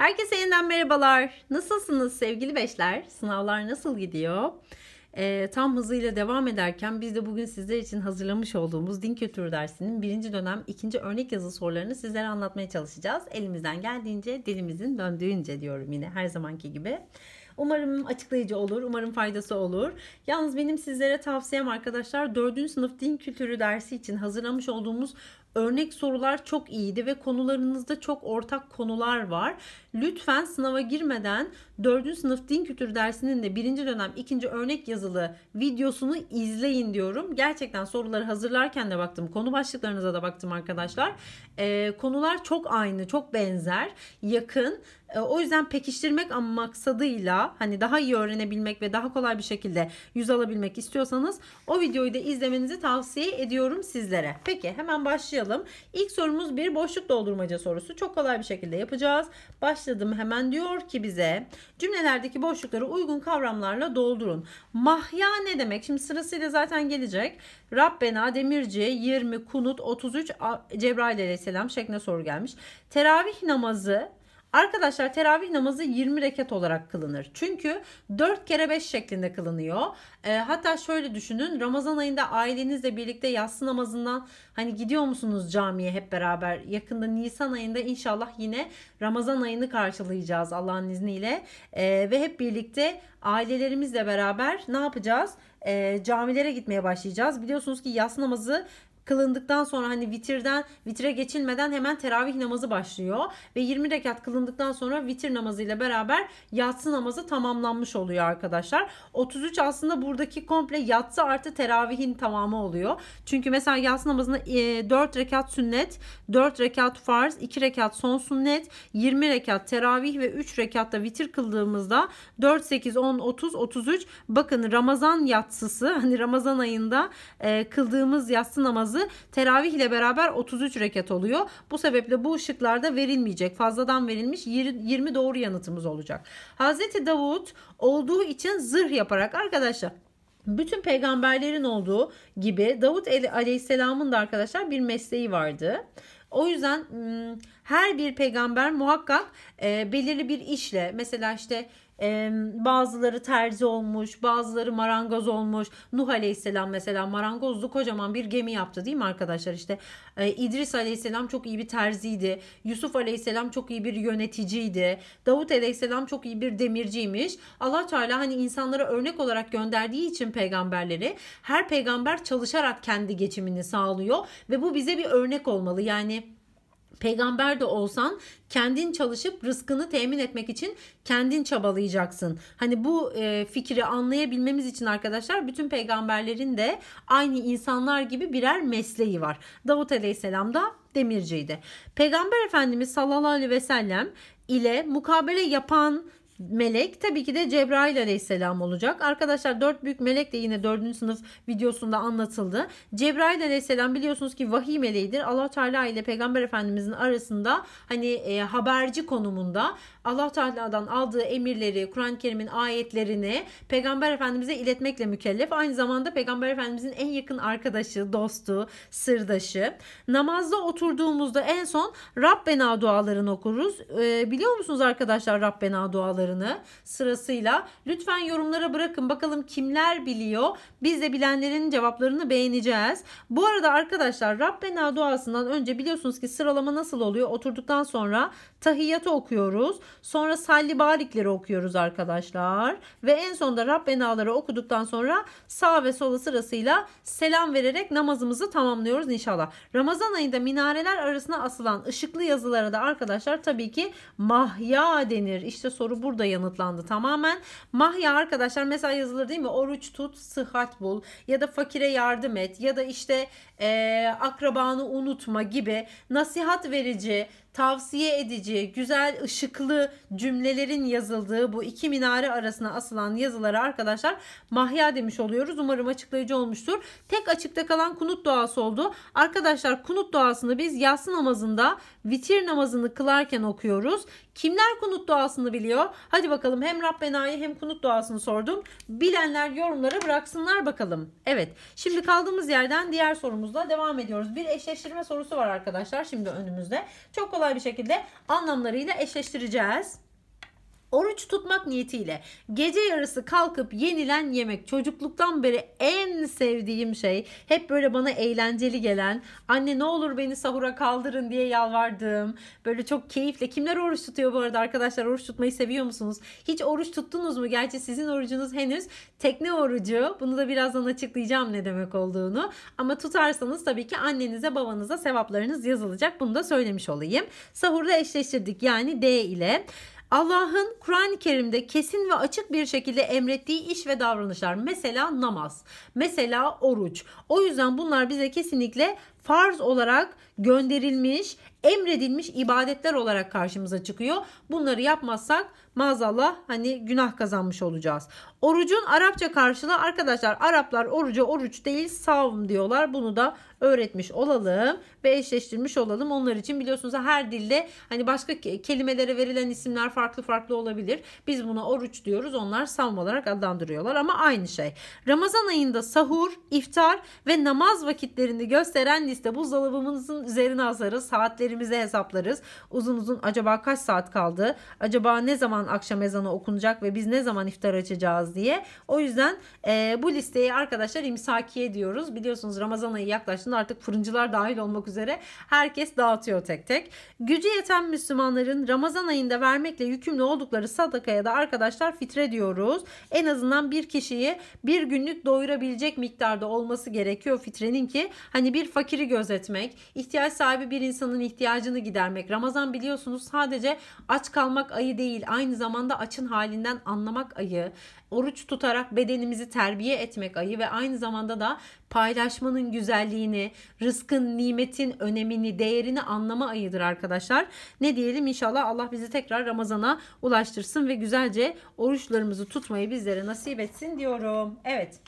Herkese yeniden merhabalar. Nasılsınız sevgili beşler? Sınavlar nasıl gidiyor? E, tam hızıyla devam ederken biz de bugün sizler için hazırlamış olduğumuz din kültürü dersinin birinci dönem ikinci örnek yazı sorularını sizlere anlatmaya çalışacağız. Elimizden geldiğince dilimizin döndüğünce diyorum yine her zamanki gibi. Umarım açıklayıcı olur, umarım faydası olur. Yalnız benim sizlere tavsiyem arkadaşlar 4. sınıf din kültürü dersi için hazırlamış olduğumuz Örnek sorular çok iyiydi ve konularınızda çok ortak konular var. Lütfen sınava girmeden 4. sınıf din kültürü dersinin de 1. dönem 2. örnek yazılı videosunu izleyin diyorum. Gerçekten soruları hazırlarken de baktım. Konu başlıklarınıza da baktım arkadaşlar. Ee, konular çok aynı, çok benzer, yakın e, o yüzden pekiştirmek ama maksadıyla hani daha iyi öğrenebilmek ve daha kolay bir şekilde yüz alabilmek istiyorsanız o videoyu da izlemenizi tavsiye ediyorum sizlere. Peki hemen başlayalım. İlk sorumuz bir boşluk doldurmaca sorusu. Çok kolay bir şekilde yapacağız. Başladım hemen diyor ki bize cümlelerdeki boşlukları uygun kavramlarla doldurun. Mahya ne demek? Şimdi sırasıyla zaten gelecek. Rabbena Demirci 20 Kunut 33 Cebrail Aleyhisselam şeklinde soru gelmiş. Teravih namazı Arkadaşlar teravih namazı 20 rekat olarak kılınır. Çünkü 4 kere 5 şeklinde kılınıyor. E, hatta şöyle düşünün Ramazan ayında ailenizle birlikte yatsı namazından hani gidiyor musunuz camiye hep beraber? Yakında Nisan ayında inşallah yine Ramazan ayını karşılayacağız Allah'ın izniyle. E, ve hep birlikte ailelerimizle beraber ne yapacağız? E, camilere gitmeye başlayacağız. Biliyorsunuz ki yas namazı kılındıktan sonra hani vitirden vitire geçilmeden hemen teravih namazı başlıyor ve 20 rekat kılındıktan sonra vitir namazıyla beraber yatsı namazı tamamlanmış oluyor arkadaşlar. 33 aslında buradaki komple yatsı artı teravihin tamamı oluyor. Çünkü mesela yatsı namazında 4 e, rekat sünnet, 4 rekat farz, 2 rekat son sünnet, 20 rekat teravih ve 3 rekatta vitir kıldığımızda 4 8 10 30 33 bakın Ramazan yatsısı hani Ramazan ayında e, kıldığımız yatsı namazı namazı teravih ile beraber 33 rekat oluyor. Bu sebeple bu ışıklarda verilmeyecek. Fazladan verilmiş 20 doğru yanıtımız olacak. Hazreti Davud olduğu için zırh yaparak arkadaşlar bütün peygamberlerin olduğu gibi Davut Aleyhisselam'ın da arkadaşlar bir mesleği vardı. O yüzden her bir peygamber muhakkak belirli bir işle mesela işte bazıları terzi olmuş, bazıları marangoz olmuş. Nuh Aleyhisselam mesela marangozlu kocaman bir gemi yaptı değil mi arkadaşlar? İşte e, İdris Aleyhisselam çok iyi bir terziydi. Yusuf Aleyhisselam çok iyi bir yöneticiydi. Davut Aleyhisselam çok iyi bir demirciymiş. Allah Teala hani insanlara örnek olarak gönderdiği için peygamberleri her peygamber çalışarak kendi geçimini sağlıyor ve bu bize bir örnek olmalı. Yani peygamber de olsan kendin çalışıp rızkını temin etmek için kendin çabalayacaksın. Hani bu e, fikri anlayabilmemiz için arkadaşlar bütün peygamberlerin de aynı insanlar gibi birer mesleği var. Davut Aleyhisselam da demirciydi. Peygamber Efendimiz sallallahu aleyhi ve sellem ile mukabele yapan melek tabii ki de Cebrail aleyhisselam olacak. Arkadaşlar dört büyük melek de yine dördüncü sınıf videosunda anlatıldı. Cebrail aleyhisselam biliyorsunuz ki vahiy meleğidir. allah Teala ile Peygamber Efendimizin arasında hani e, haberci konumunda allah Teala'dan aldığı emirleri, Kur'an-ı Kerim'in ayetlerini Peygamber Efendimiz'e iletmekle mükellef. Aynı zamanda Peygamber Efendimiz'in en yakın arkadaşı, dostu, sırdaşı. Namazda oturduğumuzda en son Rabbena dualarını okuruz. E, biliyor musunuz arkadaşlar Rabbena duaları? cevaplarını sırasıyla lütfen yorumlara bırakın. Bakalım kimler biliyor? Biz de bilenlerin cevaplarını beğeneceğiz. Bu arada arkadaşlar Rabbena duasından önce biliyorsunuz ki sıralama nasıl oluyor? Oturduktan sonra tahiyyatı okuyoruz. Sonra salli barikleri okuyoruz arkadaşlar. Ve en sonunda Rabbena'ları okuduktan sonra sağ ve sola sırasıyla selam vererek namazımızı tamamlıyoruz inşallah. Ramazan ayında minareler arasına asılan ışıklı yazılara da arkadaşlar tabii ki mahya denir. işte soru burada da yanıtlandı tamamen. Mahya arkadaşlar mesela yazılır değil mi? Oruç tut, sıhhat bul ya da fakire yardım et ya da işte e, akrabanı unutma gibi nasihat verici, tavsiye edici, güzel ışıklı cümlelerin yazıldığı bu iki minare arasına asılan yazıları arkadaşlar mahya demiş oluyoruz. Umarım açıklayıcı olmuştur. Tek açıkta kalan kunut duası oldu. Arkadaşlar kunut duasını biz yatsı namazında vitir namazını kılarken okuyoruz. Kimler kunut duasını biliyor? Hadi bakalım hem Rabbena'yı hem kunut duasını sordum. Bilenler yorumlara bıraksınlar bakalım. Evet şimdi kaldığımız yerden diğer sorumuzla devam ediyoruz. Bir eşleştirme sorusu var arkadaşlar şimdi önümüzde. Çok kolay bir şekilde anlamlarıyla eşleştireceğiz. Oruç tutmak niyetiyle gece yarısı kalkıp yenilen yemek çocukluktan beri en sevdiğim şey. Hep böyle bana eğlenceli gelen anne ne olur beni sahura kaldırın diye yalvardım. Böyle çok keyifle kimler oruç tutuyor bu arada arkadaşlar oruç tutmayı seviyor musunuz? Hiç oruç tuttunuz mu? Gerçi sizin orucunuz henüz tekne orucu. Bunu da birazdan açıklayacağım ne demek olduğunu. Ama tutarsanız tabii ki annenize babanıza sevaplarınız yazılacak. Bunu da söylemiş olayım. Sahurda eşleştirdik yani D ile. Allah'ın Kur'an-ı Kerim'de kesin ve açık bir şekilde emrettiği iş ve davranışlar. Mesela namaz, mesela oruç. O yüzden bunlar bize kesinlikle farz olarak gönderilmiş, emredilmiş ibadetler olarak karşımıza çıkıyor. Bunları yapmazsak maazallah hani günah kazanmış olacağız. Orucun Arapça karşılığı arkadaşlar Araplar oruca oruç değil savm diyorlar. Bunu da öğretmiş olalım ve eşleştirmiş olalım. Onlar için biliyorsunuz her dilde hani başka kelimelere verilen isimler farklı farklı olabilir. Biz buna oruç diyoruz. Onlar savm olarak adlandırıyorlar ama aynı şey. Ramazan ayında sahur, iftar ve namaz vakitlerini gösteren liste buzdolabımızın üzerine asarız. Saatleri ezberimize hesaplarız. Uzun uzun acaba kaç saat kaldı? Acaba ne zaman akşam ezanı okunacak ve biz ne zaman iftar açacağız diye. O yüzden e, bu listeyi arkadaşlar imsakiye diyoruz. Biliyorsunuz Ramazan ayı yaklaştığında artık fırıncılar dahil olmak üzere herkes dağıtıyor tek tek. Gücü yeten Müslümanların Ramazan ayında vermekle yükümlü oldukları sadakaya da arkadaşlar fitre diyoruz. En azından bir kişiyi bir günlük doyurabilecek miktarda olması gerekiyor fitrenin ki hani bir fakiri gözetmek, ihtiyaç sahibi bir insanın ihtiyacı ihtiyacını gidermek. Ramazan biliyorsunuz sadece aç kalmak ayı değil aynı zamanda açın halinden anlamak ayı. Oruç tutarak bedenimizi terbiye etmek ayı ve aynı zamanda da paylaşmanın güzelliğini, rızkın, nimetin önemini, değerini anlama ayıdır arkadaşlar. Ne diyelim inşallah Allah bizi tekrar Ramazan'a ulaştırsın ve güzelce oruçlarımızı tutmayı bizlere nasip etsin diyorum. Evet.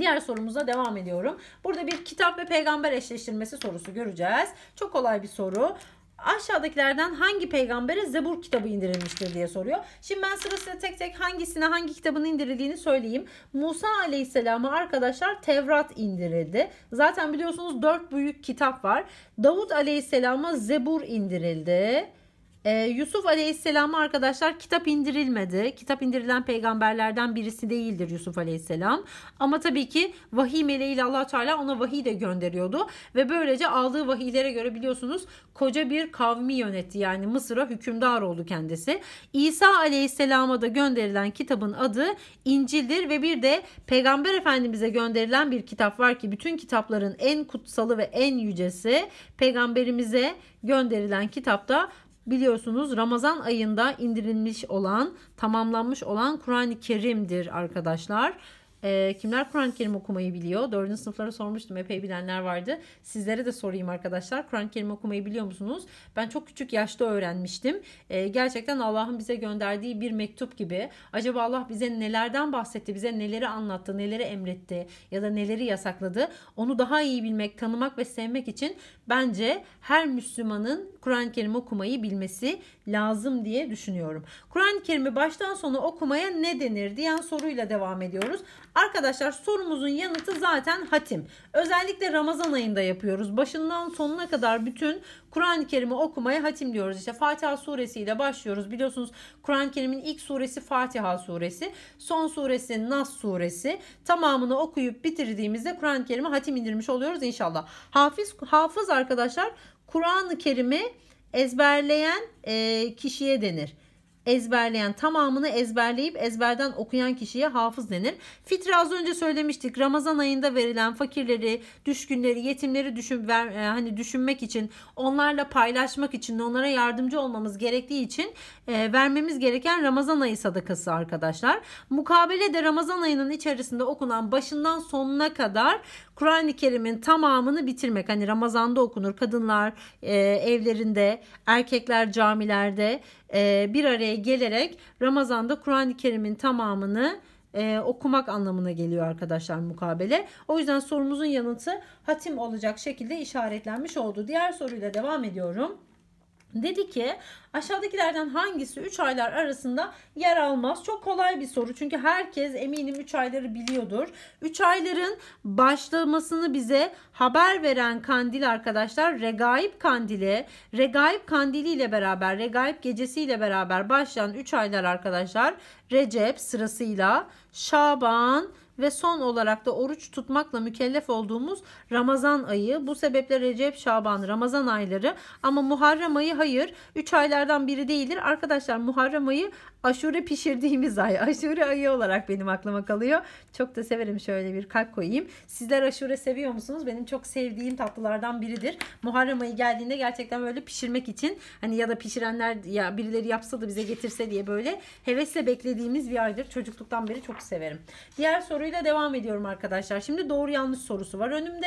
Diğer sorumuza devam ediyorum. Burada bir kitap ve peygamber eşleştirmesi sorusu göreceğiz. Çok kolay bir soru aşağıdakilerden hangi peygambere Zebur kitabı indirilmiştir diye soruyor. Şimdi ben sırasıyla tek tek hangisine hangi kitabın indirildiğini söyleyeyim. Musa aleyhisselama arkadaşlar Tevrat indirildi. Zaten biliyorsunuz dört büyük kitap var. Davut aleyhisselama Zebur indirildi. E, Yusuf Aleyhisselam'a arkadaşlar kitap indirilmedi. Kitap indirilen peygamberlerden birisi değildir Yusuf Aleyhisselam. Ama tabii ki vahiy meleğiyle allah Teala ona vahiy de gönderiyordu. Ve böylece aldığı vahiylere göre biliyorsunuz koca bir kavmi yönetti. Yani Mısır'a hükümdar oldu kendisi. İsa Aleyhisselam'a da gönderilen kitabın adı İncil'dir ve bir de Peygamber Efendimiz'e gönderilen bir kitap var ki bütün kitapların en kutsalı ve en yücesi Peygamberimize gönderilen kitapta biliyorsunuz Ramazan ayında indirilmiş olan, tamamlanmış olan Kur'an-ı Kerim'dir arkadaşlar. E, kimler Kur'an-ı Kerim okumayı biliyor? Dördüncü sınıflara sormuştum. Epey bilenler vardı. Sizlere de sorayım arkadaşlar. Kur'an-ı Kerim okumayı biliyor musunuz? Ben çok küçük yaşta öğrenmiştim. E, gerçekten Allah'ın bize gönderdiği bir mektup gibi. Acaba Allah bize nelerden bahsetti? Bize neleri anlattı? Neleri emretti? Ya da neleri yasakladı? Onu daha iyi bilmek, tanımak ve sevmek için bence her Müslümanın Kur'an-ı Kerim okumayı bilmesi lazım diye düşünüyorum. Kur'an-ı Kerim'i baştan sona okumaya ne denir diyen soruyla devam ediyoruz. Arkadaşlar sorumuzun yanıtı zaten hatim. Özellikle Ramazan ayında yapıyoruz. Başından sonuna kadar bütün Kur'an-ı Kerim'i okumaya hatim diyoruz. İşte Fatiha suresi ile başlıyoruz. Biliyorsunuz Kur'an-ı Kerim'in ilk suresi Fatiha suresi. Son suresi Nas suresi. Tamamını okuyup bitirdiğimizde Kur'an-ı Kerim'e hatim indirmiş oluyoruz inşallah. Hafız, hafız arkadaşlar Kur'an-ı Kerim'i ezberleyen e, kişiye denir ezberleyen tamamını ezberleyip ezberden okuyan kişiye hafız denir. Fitre az önce söylemiştik. Ramazan ayında verilen fakirleri, düşkünleri, yetimleri düşün ver, e, hani düşünmek için, onlarla paylaşmak için, onlara yardımcı olmamız gerektiği için e, vermemiz gereken Ramazan ayı sadakası arkadaşlar. Mukabele de Ramazan ayının içerisinde okunan başından sonuna kadar Kur'an-ı Kerim'in tamamını bitirmek. Hani Ramazan'da okunur kadınlar e, evlerinde, erkekler camilerde e, bir araya gelerek Ramazan'da Kur'an-ı Kerim'in tamamını e, okumak anlamına geliyor arkadaşlar mukabele. O yüzden sorumuzun yanıtı hatim olacak şekilde işaretlenmiş oldu. Diğer soruyla devam ediyorum. Dedi ki aşağıdakilerden hangisi 3 aylar arasında yer almaz? Çok kolay bir soru çünkü herkes eminim 3 ayları biliyordur. 3 ayların başlamasını bize haber veren kandil arkadaşlar regaip kandili. regaip kandili ile beraber regaip gecesi ile beraber başlayan 3 aylar arkadaşlar Recep sırasıyla Şaban ve son olarak da oruç tutmakla mükellef olduğumuz Ramazan ayı. Bu sebeple Recep, Şaban, Ramazan ayları ama Muharrem ayı hayır. 3 aylardan biri değildir. Arkadaşlar Muharrem ayı aşure pişirdiğimiz ay, aşure ayı olarak benim aklıma kalıyor. Çok da severim şöyle bir kalp koyayım. Sizler aşure seviyor musunuz? Benim çok sevdiğim tatlılardan biridir. Muharrem ayı geldiğinde gerçekten böyle pişirmek için hani ya da pişirenler ya birileri yapsa da bize getirse diye böyle hevesle beklediğimiz bir aydır. Çocukluktan beri çok severim. Diğer soruyla devam ediyorum arkadaşlar. Şimdi doğru yanlış sorusu var önümde.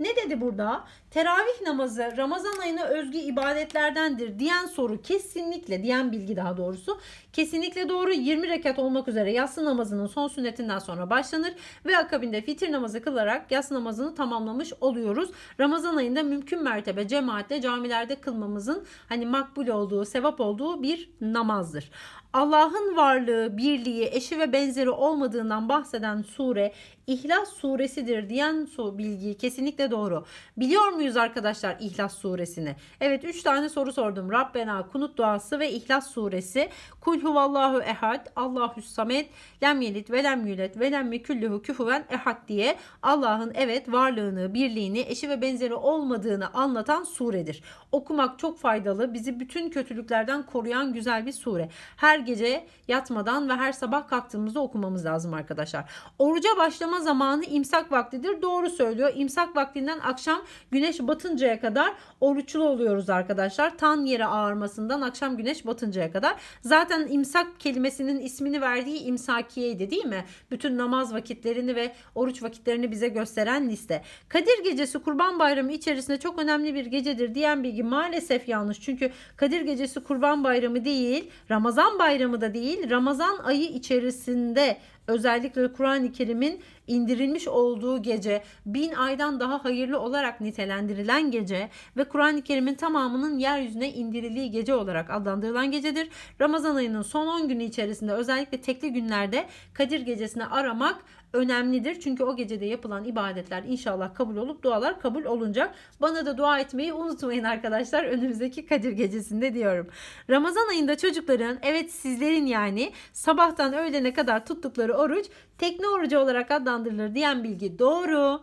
Ne dedi burada? Teravih namazı Ramazan ayına özgü ibadetlerdendir diyen soru kesinlikle diyen bilgi daha doğrusu kesinlikle kesinlikle doğru 20 rekat olmak üzere yatsı namazının son sünnetinden sonra başlanır ve akabinde fitir namazı kılarak yatsı namazını tamamlamış oluyoruz. Ramazan ayında mümkün mertebe cemaatle camilerde kılmamızın hani makbul olduğu, sevap olduğu bir namazdır. Allah'ın varlığı, birliği, eşi ve benzeri olmadığından bahseden sure İhlas suresidir diyen su bilgi kesinlikle doğru. Biliyor muyuz arkadaşlar İhlas suresini? Evet 3 tane soru sordum. Rabbena, Kunut duası ve İhlas suresi. Kul huvallahu ehad, Allahü samet, lem yelit ve lem yület ve lem yeküllehu küfüven ehad diye Allah'ın evet varlığını, birliğini, eşi ve benzeri olmadığını anlatan suredir. Okumak çok faydalı. Bizi bütün kötülüklerden koruyan güzel bir sure. Her gece yatmadan ve her sabah kalktığımızda okumamız lazım arkadaşlar. Oruca başlama zamanı imsak vaktidir. Doğru söylüyor. İmsak vaktinden akşam güneş batıncaya kadar oruçlu oluyoruz arkadaşlar. Tan yeri ağarmasından akşam güneş batıncaya kadar. Zaten imsak kelimesinin ismini verdiği imsakiyeydi değil mi? Bütün namaz vakitlerini ve oruç vakitlerini bize gösteren liste. Kadir gecesi Kurban Bayramı içerisinde çok önemli bir gecedir diyen bilgi maalesef yanlış. Çünkü Kadir gecesi Kurban Bayramı değil Ramazan Bayramı bayramı da değil Ramazan ayı içerisinde özellikle Kur'an-ı Kerim'in indirilmiş olduğu gece, bin aydan daha hayırlı olarak nitelendirilen gece ve Kur'an-ı Kerim'in tamamının yeryüzüne indirildiği gece olarak adlandırılan gecedir. Ramazan ayının son 10 günü içerisinde özellikle tekli günlerde Kadir gecesini aramak önemlidir. Çünkü o gecede yapılan ibadetler inşallah kabul olup dualar kabul olunacak. Bana da dua etmeyi unutmayın arkadaşlar önümüzdeki Kadir gecesinde diyorum. Ramazan ayında çocukların evet sizlerin yani sabahtan öğlene kadar tuttukları oruç tekne orucu olarak adlandırılır diyen bilgi doğru.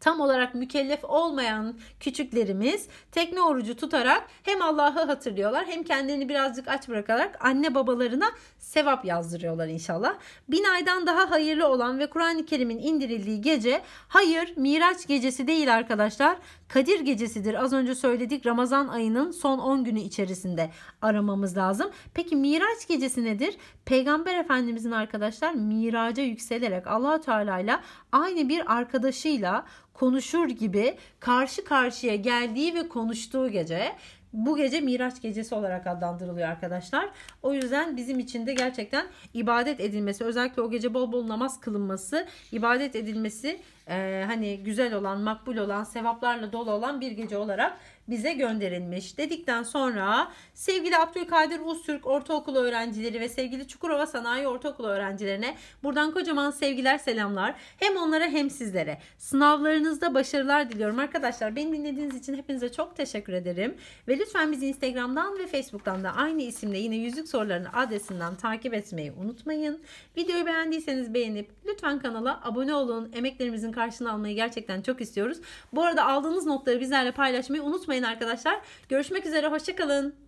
Tam olarak mükellef olmayan küçüklerimiz tekne orucu tutarak hem Allah'ı hatırlıyorlar hem kendini birazcık aç bırakarak anne babalarına sevap yazdırıyorlar inşallah. Bin aydan daha hayırlı olan ve Kur'an-ı Kerim'in indirildiği gece hayır Miraç gecesi değil arkadaşlar. Kadir gecesidir. Az önce söyledik Ramazan ayının son 10 günü içerisinde aramamız lazım. Peki Miraç gecesi nedir? Peygamber Efendimizin arkadaşlar miraca yükselerek allah Teala ile aynı bir arkadaşıyla konuşur gibi karşı karşıya geldiği ve konuştuğu gece bu gece Miraç gecesi olarak adlandırılıyor arkadaşlar. O yüzden bizim için de gerçekten ibadet edilmesi özellikle o gece bol bol namaz kılınması ibadet edilmesi e, hani güzel olan, makbul olan, sevaplarla dolu olan bir gece olarak bize gönderilmiş dedikten sonra sevgili Abdülkadir Uztürk ortaokul öğrencileri ve sevgili Çukurova Sanayi Ortaokulu öğrencilerine buradan kocaman sevgiler selamlar hem onlara hem sizlere sınavlarınızda başarılar diliyorum arkadaşlar beni dinlediğiniz için hepinize çok teşekkür ederim ve lütfen bizi Instagram'dan ve Facebook'tan da aynı isimle yine yüzük sorularının adresinden takip etmeyi unutmayın videoyu beğendiyseniz beğenip lütfen kanala abone olun emeklerimizin karşına almayı gerçekten çok istiyoruz. Bu arada aldığınız notları bizlerle paylaşmayı unutmayın arkadaşlar. Görüşmek üzere, hoşçakalın.